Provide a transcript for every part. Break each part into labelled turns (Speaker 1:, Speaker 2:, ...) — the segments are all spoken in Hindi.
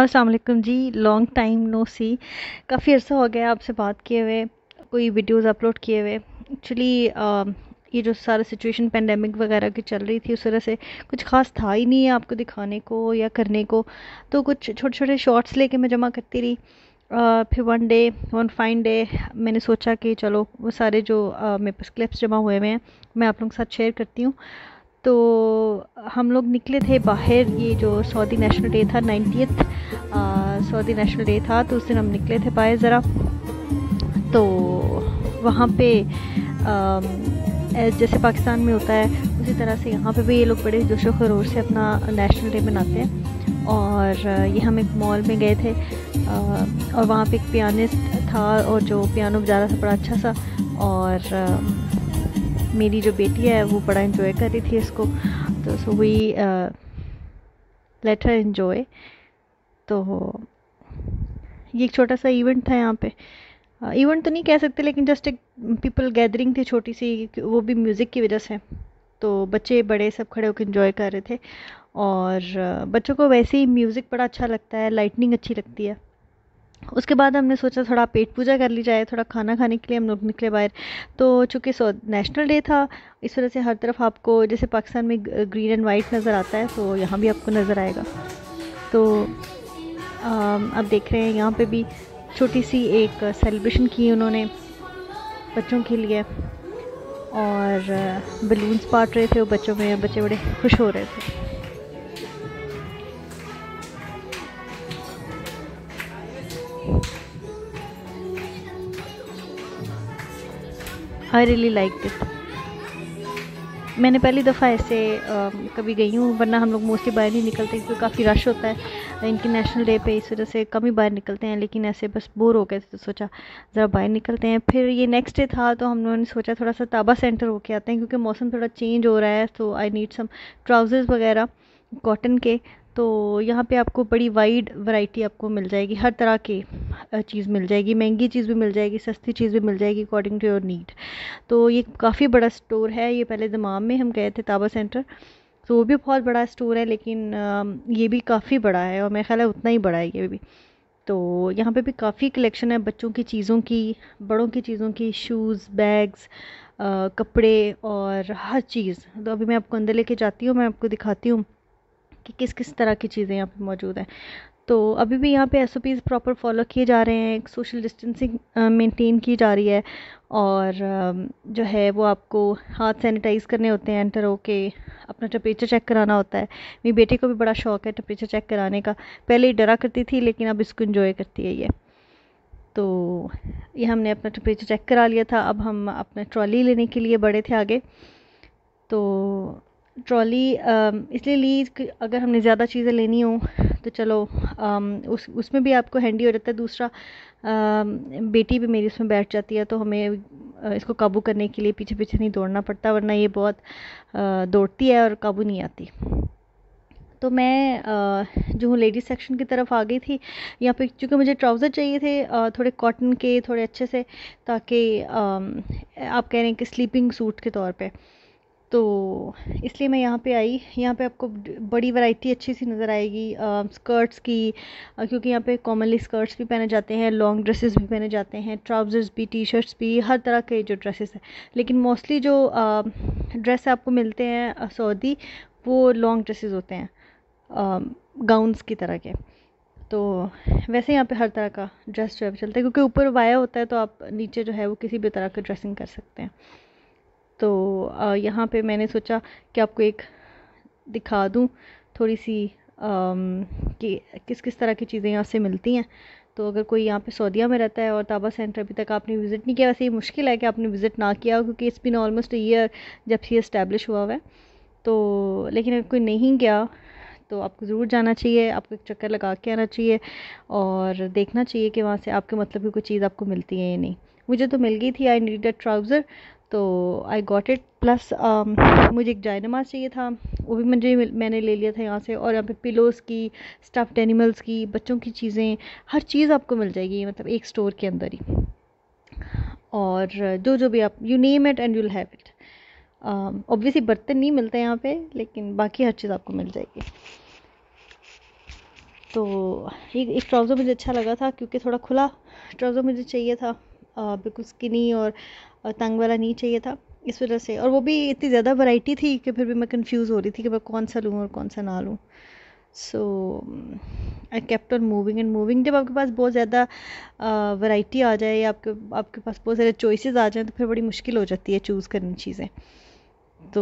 Speaker 1: असलकम जी लॉन्ग टाइम नो सी काफ़ी अर्सा हो गया आपसे बात किए हुए कोई वीडियोस अपलोड किए हुए एक्चुअली ये जो सारा सिचुएशन पेंडेमिक वगैरह की चल रही थी उस वजह से कुछ ख़ास था ही नहीं है आपको दिखाने को या करने को तो कुछ छोटे छोटे शॉट्स लेके मैं जमा करती रही आ, फिर one day one fine day मैंने सोचा कि चलो वो सारे जो मेरे पास क्लिप्स जमा हुए हुए हैं मैं आप लोगों के साथ शेयर करती हूँ तो हम लोग निकले थे बाहर ये जो सऊदी नेशनल डे था नाइन्टीथ सऊदी नेशनल डे था तो उस दिन हम निकले थे बाहर ज़रा तो वहाँ पे आ, जैसे पाकिस्तान में होता है उसी तरह से यहाँ पे भी ये लोग बड़े जोशो खरोर से अपना नेशनल डे मनाते हैं और ये हम एक मॉल में गए थे आ, और वहाँ पे एक पियानिस्ट था और जो पियानो बजा रहा था बड़ा अच्छा सा और मेरी जो बेटी है वो बड़ा इन्जॉय कर रही थी इसको तो सो वी लेटर इन्जॉय तो ये एक छोटा सा इवेंट था यहाँ पे इवेंट uh, तो नहीं कह सकते लेकिन जस्ट एक पीपल गैदरिंग थी छोटी सी वो भी म्यूज़िक की वजह से तो बच्चे बड़े सब खड़े होकर इन्जॉय कर रहे थे और uh, बच्चों को वैसे ही म्यूज़िक बड़ा अच्छा लगता है लाइटनिंग अच्छी लगती है उसके बाद हमने सोचा थोड़ा पेट पूजा कर ली जाए थोड़ा खाना खाने के लिए हम लोग निकले बाहर तो चूँकि सो नेशनल डे था इस वजह से हर तरफ आपको जैसे पाकिस्तान में ग्रीन एंड वाइट नज़र आता है तो यहाँ भी आपको नज़र आएगा तो आप देख रहे हैं यहाँ पे भी छोटी सी एक सेलिब्रेशन की उन्होंने बच्चों के लिए और बलून्स बांट रहे थे वो बच्चों में बच्चे बड़े खुश हो रहे थे आई रियली लाइक इट मैंने पहली दफ़ा ऐसे आ, कभी गई हूँ वरना हम लोग मोस्टली बाहर नहीं निकलते क्योंकि काफ़ी रश होता है इनके नेशनल डे पे इस वजह से कम ही बाहर निकलते हैं लेकिन ऐसे बस बोर हो गए थे तो सोचा ज़रा बाहर निकलते हैं फिर ये नेक्स्ट डे था तो हम लोगों ने सोचा थोड़ा सा ताबा सेंटर होके आते हैं क्योंकि मौसम थोड़ा चेंज हो रहा है तो आई नीड सम ट्राउज़र्स वगैरह कॉटन के तो यहाँ पे आपको बड़ी वाइड वैरायटी आपको मिल जाएगी हर तरह की चीज़ मिल जाएगी महंगी चीज़ भी मिल जाएगी सस्ती चीज़ भी मिल जाएगी अकॉर्डिंग टू योर नीड तो ये काफ़ी बड़ा स्टोर है ये पहले दमाम में हम गए थे ताबा सेंटर तो वो भी बहुत बड़ा स्टोर है लेकिन ये भी काफ़ी बड़ा है और मेरा ख्याल है उतना ही बड़ा है ये भी तो यहाँ पे भी काफ़ी कलेक्शन है बच्चों की चीज़ों की बड़ों की चीज़ों की शूज़ बैग्स कपड़े और हर चीज़ तो अभी मैं आपको अंदर लेके जाती हूँ मैं आपको दिखाती हूँ कि किस किस तरह की चीज़ें यहाँ पे मौजूद हैं तो अभी भी यहाँ पे एस प्रॉपर फॉलो किए जा रहे हैं सोशल डिस्टेंसिंग मेंटेन की जा रही है और जो है वो आपको हाथ सैनिटाइज़ करने होते हैं एंटर होके अपना टेम्परेचर चेक कराना होता है मेरी बेटे को भी बड़ा शौक है टेम्परेचर चेक कराने का पहले ही डरा करती थी लेकिन अब इसको इन्जॉय करती है ये तो ये हमने अपना टेम्परेचर चेक करा लिया था अब हम अपना ट्रॉली लेने के लिए बड़े थे आगे तो ट्रॉली इसलिए ली कि अगर हमने ज़्यादा चीज़ें लेनी हो तो चलो उस उसमें भी आपको हैंडी हो जाता है दूसरा बेटी भी मेरी उसमें बैठ जाती है तो हमें इसको काबू करने के लिए पीछे पीछे नहीं दौड़ना पड़ता वरना ये बहुत दौड़ती है और काबू नहीं आती तो मैं जो हूँ लेडीज़ सेक्शन की तरफ आ गई थी यहाँ पे चूँकि मुझे ट्राउज़र चाहिए थे थोड़े कॉटन के थोड़े अच्छे से ताकि आप कह रहे हैं कि स्लीपिंग सूट के तौर पे तो इसलिए मैं यहाँ पे आई यहाँ पे आपको बड़ी वैरायटी अच्छी सी नज़र आएगी स्कर्ट्स की आ, क्योंकि यहाँ पे कॉमनली स्कर्ट्स भी पहने जाते हैं लॉन्ग ड्रेसेस भी पहने जाते हैं ट्राउज़र्स भी टी शर्ट्स भी हर तरह के जो ड्रेसेस हैं लेकिन मोस्टली जो आ, ड्रेस आपको मिलते हैं सऊदी वो लॉन्ग ड्रेसेस होते हैं गाउन्स की तरह के तो वैसे यहाँ पे हर तरह का ड्रेस जो है चलता है क्योंकि ऊपर वाया होता है तो आप नीचे जो है वो किसी भी तरह की ड्रेसिंग कर सकते हैं तो यहाँ पे मैंने सोचा कि आपको एक दिखा दूँ थोड़ी सी कि किस किस तरह की चीज़ें यहाँ से मिलती हैं तो अगर कोई यहाँ पे सऊदिया में रहता है और ताबा सेंटर अभी तक आपने विज़िट नहीं किया वैसे ये मुश्किल है कि आपने विज़िट ना किया हो क्योंकि इस बिन ऑलमोस्ट ईयर जब से इस्टेब्लिश हुआ हुआ है तो लेकिन अगर कोई नहीं गया तो आपको ज़रूर जाना चाहिए आपको एक चक्कर लगा के आना चाहिए और देखना चाहिए कि वहाँ से आपके मतलब की कोई चीज़ आपको मिलती है या नहीं मुझे तो मिल गई थी आई नीड अ ट्राउज़र तो आई गॉट इट प्लस मुझे एक जायनमाज चाहिए था वो भी मुझे मैंने ले लिया था यहाँ से और यहाँ पे पिलोज़ की स्टफ्ड एनिमल्स की बच्चों की चीज़ें हर चीज़ आपको मिल जाएगी मतलब एक स्टोर के अंदर ही और जो जो भी आप you name it and you'll have it obviously बर्तन नहीं मिलते यहाँ पे लेकिन बाकी हर चीज़ आपको मिल जाएगी तो एक ट्राउज़र मुझे अच्छा लगा था क्योंकि थोड़ा खुला ट्राउज़र मुझे चाहिए था बिल्कुल स्किनी और तंग वाला नहीं चाहिए था इस वजह से और वो भी इतनी ज़्यादा वैरायटी थी कि फिर भी मैं कंफ्यूज हो रही थी कि मैं कौन सा लूँ और कौन सा ना लूँ so I kept on moving and moving जब आपके पास बहुत ज़्यादा वैरायटी आ जाए या आपके आपके पास बहुत सारे चॉइसेस आ जाएँ तो फिर बड़ी मुश्किल हो जाती है चूज़ करनी चीज़ें तो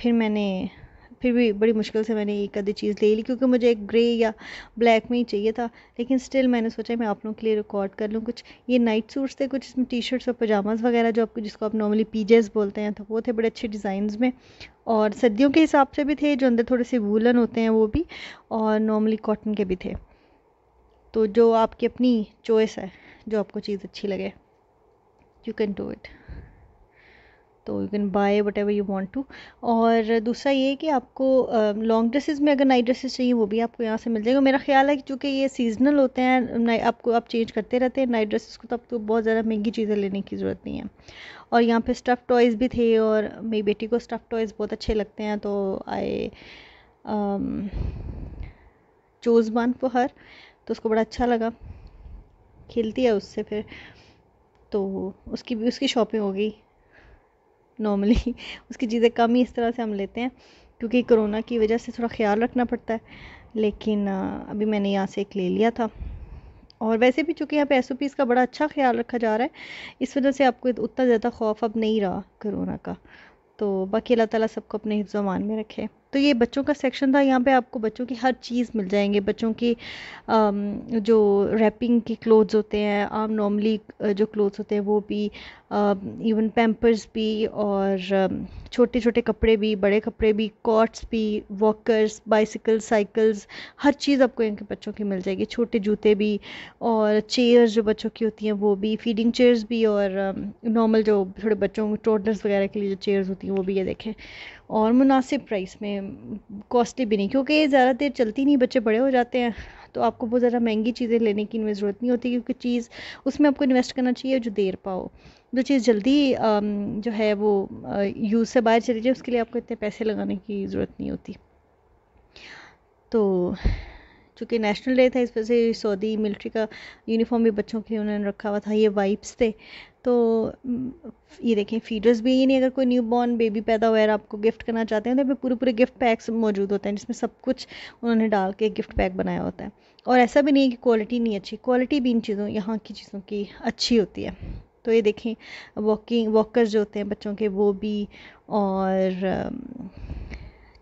Speaker 1: फिर मैंने फिर भी बड़ी मुश्किल से मैंने एक आधी चीज़ ले ली क्योंकि मुझे एक ग्रे या ब्लैक में ही चाहिए था लेकिन स्टिल मैंने सोचा मैं आप लोगों के लिए रिकॉर्ड कर लूँ कुछ ये नाइट सूट्स थे कुछ इसमें टी शर्ट्स और पजामाज़ वगैरह जो आप जिसको आप नॉर्मली पीजेस बोलते हैं तो वो थे बड़े अच्छे डिज़ाइन में और सर्दियों के हिसाब से भी थे जो अंदर थोड़े से वूलन होते हैं वो भी और नॉर्मली कॉटन के भी थे तो जो आपकी अपनी चॉइस है जो आपको चीज़ अच्छी लगे यू कैन डू इट तो you can buy whatever you want to और दूसरा ये कि आपको लॉन्ग ड्रेसेस में अगर नाइट ड्रेसेस चाहिए वो भी आपको यहाँ से मिल जाएगा मेरा ख्याल है कि चूँकि ये सीजनल होते हैं आपको आप चेंज करते रहते हैं नाइट ड्रेसेस को तो आपको बहुत ज़्यादा महंगी चीज़ें लेने की ज़रूरत नहीं है और यहाँ पे स्टफ़ टॉयज़ भी थे और मेरी बेटी को स्टफ़ टॉयज़ बहुत अच्छे लगते हैं तो आई चोज़ बन फो हर तो उसको बड़ा अच्छा लगा खेलती है उससे फिर तो उसकी भी उसकी शॉपिंग हो गई नॉर्मली उसकी चीज़ें कम ही इस तरह से हम लेते हैं क्योंकि कोरोना की वजह से थोड़ा ख्याल रखना पड़ता है लेकिन अभी मैंने यहाँ से एक ले लिया था और वैसे भी चूँकि यहाँ पे एस ओ पीज़ का बड़ा अच्छा ख्याल रखा जा रहा है इस वजह से आपको उतना ज़्यादा खौफ अब नहीं रहा कोरोना का तो बाकी अल्लाह ताला सबको अपने मान में रखे तो ये बच्चों का सेक्शन था यहाँ पे आपको बच्चों की हर चीज़ मिल जाएंगे बच्चों की जो रैपिंग के क्लोथ्स होते हैं आम नॉर्मली जो क्लोथ्स होते हैं वो भी इवन पैम्पर्स भी और छोटे छोटे कपड़े भी बड़े कपड़े भी कॉट्स भी वॉकर्स बाइसिकल साइकिल्स हर चीज़ आपको यहाँ के बच्चों की मिल जाएगी छोटे जूते भी और चेयर्स जो बच्चों की होती हैं वो भी फीडिंग चेयर्स भी और नॉर्मल जो थोड़े बच्चों टोडर्स वगैरह के लिए जो चेयर्स होती हैं वो भी ये देखें और मुनासिब प्राइस में कॉस्टली भी नहीं क्योंकि ज़्यादा देर चलती नहीं बच्चे बड़े हो जाते हैं तो आपको बहुत ज़्यादा महंगी चीज़ें लेने की इनमें ज़रूरत नहीं होती क्योंकि चीज़ उसमें आपको इन्वेस्ट करना चाहिए जो देर पाओ जो चीज़ जल्दी जो है वो यूज़ से बाहर चली जाए उसके लिए आपको इतने पैसे लगाने की ज़रूरत नहीं होती तो चूँकि नेशनल डे था इस वजह से सऊदी मिलिट्री का यूनिफॉर्म भी बच्चों के उन्होंने रखा हुआ था ये वाइप्स थे तो ये देखें फीडर्स भी ये नहीं अगर कोई न्यू बॉर्न बेबी पैदा हुआ है आपको गिफ्ट करना चाहते हैं तो पूरे पूरे गिफ्ट पैक्स मौजूद होते हैं जिसमें सब कुछ उन्होंने डाल के गिफ्ट पैक बनाया होता है और ऐसा भी नहीं है कि क्वालिटी नहीं अच्छी क्वालिटी भी इन चीज़ों यहाँ की चीज़ों की अच्छी होती है तो ये देखें वॉकिंग वॉकर्स जो होते हैं बच्चों के वो भी और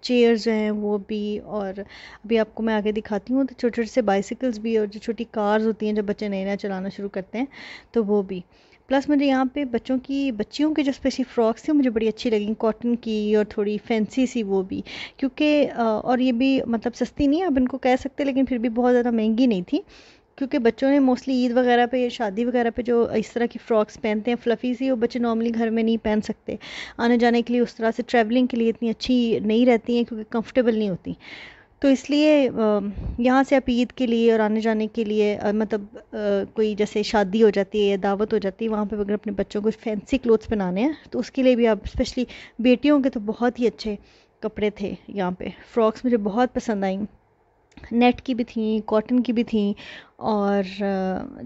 Speaker 1: चेयर्स हैं वो भी और अभी आपको मैं आगे दिखाती हूँ तो छोटे छोटे से बाइसिकल्स भी और जो छोटी कार्स होती हैं जब बच्चे नए नए चलाना शुरू करते हैं तो वो भी प्लस मुझे यहाँ पे बच्चों की बच्चियों के जो स्पेशल फ्रॉक्स थी मुझे बड़ी अच्छी लगी कॉटन की और थोड़ी फैंसी सी वो भी क्योंकि और ये भी मतलब सस्ती नहीं है आप इनको कह सकते लेकिन फिर भी बहुत ज़्यादा महंगी नहीं थी क्योंकि बच्चों ने मोस्टली ईद वगैरह पे या शादी वगैरह पे जो इस तरह की फ़्रॉक्स पहनते हैं फ्लफ़ी सी वो बच्चे नॉर्मली घर में नहीं पहन सकते आने जाने के लिए उस तरह से ट्रैवलिंग के लिए इतनी अच्छी नहीं रहती हैं क्योंकि कंफर्टेबल नहीं होती तो इसलिए यहाँ से आप ईद के लिए और आने जाने के लिए मतलब कोई जैसे शादी हो जाती है या दावत हो जाती है वहाँ पर अगर अपने बच्चों को फैंसी क्लोथ्स बनाने हैं तो उसके लिए भी आप स्पेशली बेटियों के तो बहुत ही अच्छे कपड़े थे यहाँ पे फ्रॉक्स मुझे बहुत पसंद आई नेट की भी थी कॉटन की भी थी और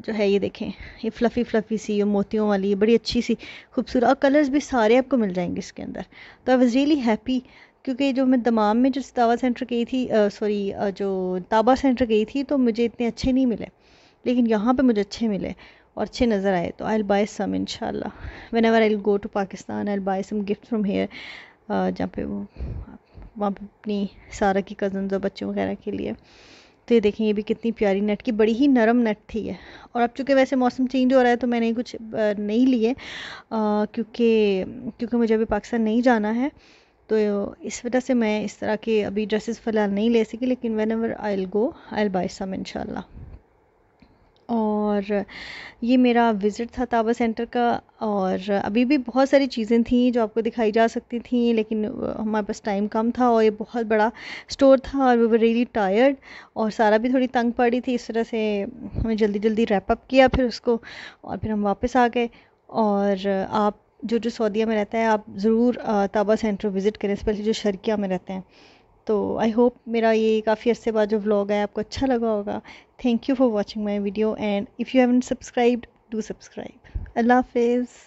Speaker 1: जो है ये देखें ये फ्लफ़ी फ्लफ़ी सी ये मोतियों वाली ये बड़ी अच्छी सी खूबसूरत और कलर्स भी सारे आपको मिल जाएंगे इसके अंदर तो आई वॉज़ रियली हैप्पी क्योंकि जो मैं दमाम में जो सतावा सेंटर गई थी सॉरी जो ताबा सेंटर गई थी तो मुझे इतने अच्छे नहीं मिले लेकिन यहाँ पर मुझे अच्छे मिले और अच्छे नज़र आए तो आई एल बाय सम इन whenever I go to Pakistan I'll buy some gift from here जहाँ पे वो वहाँ पर अपनी सारा की कज़न और बच्चों वगैरह के लिए तो ये देखें ये भी कितनी प्यारी नेट की बड़ी ही नरम नेट थी ये और अब चूँकि वैसे मौसम चेंज हो रहा है तो मैंने कुछ नहीं लिए क्योंकि क्योंकि मुझे अभी पाकिस्तान नहीं जाना है तो इस वजह से मैं इस तरह के अभी ड्रेसेस फ़िलहाल नहीं ले सकी लेकिन whenever I'll go I'll buy some इनशाला और ये मेरा विज़िट था ताबा सेंटर का और अभी भी बहुत सारी चीज़ें थी जो आपको दिखाई जा सकती थी लेकिन हमारे पास टाइम कम था और ये बहुत बड़ा स्टोर था और वी वर रियली टायर्ड और सारा भी थोड़ी तंग पड़ी थी इस तरह से हमें जल्दी जल्दी अप किया फिर उसको और फिर हम वापस आ गए और आप जो जो सऊदीया में रहता है आप ज़रूर ताबा सेंटर विज़िट करें स्पेशली जो शर्किया में रहते हैं तो आई होप मेरा ये काफ़ी अर्से बाद जो व्लॉग है आपको अच्छा लगा होगा thank you for watching my video and if you haven't subscribed do subscribe अल्लाह हाफिज़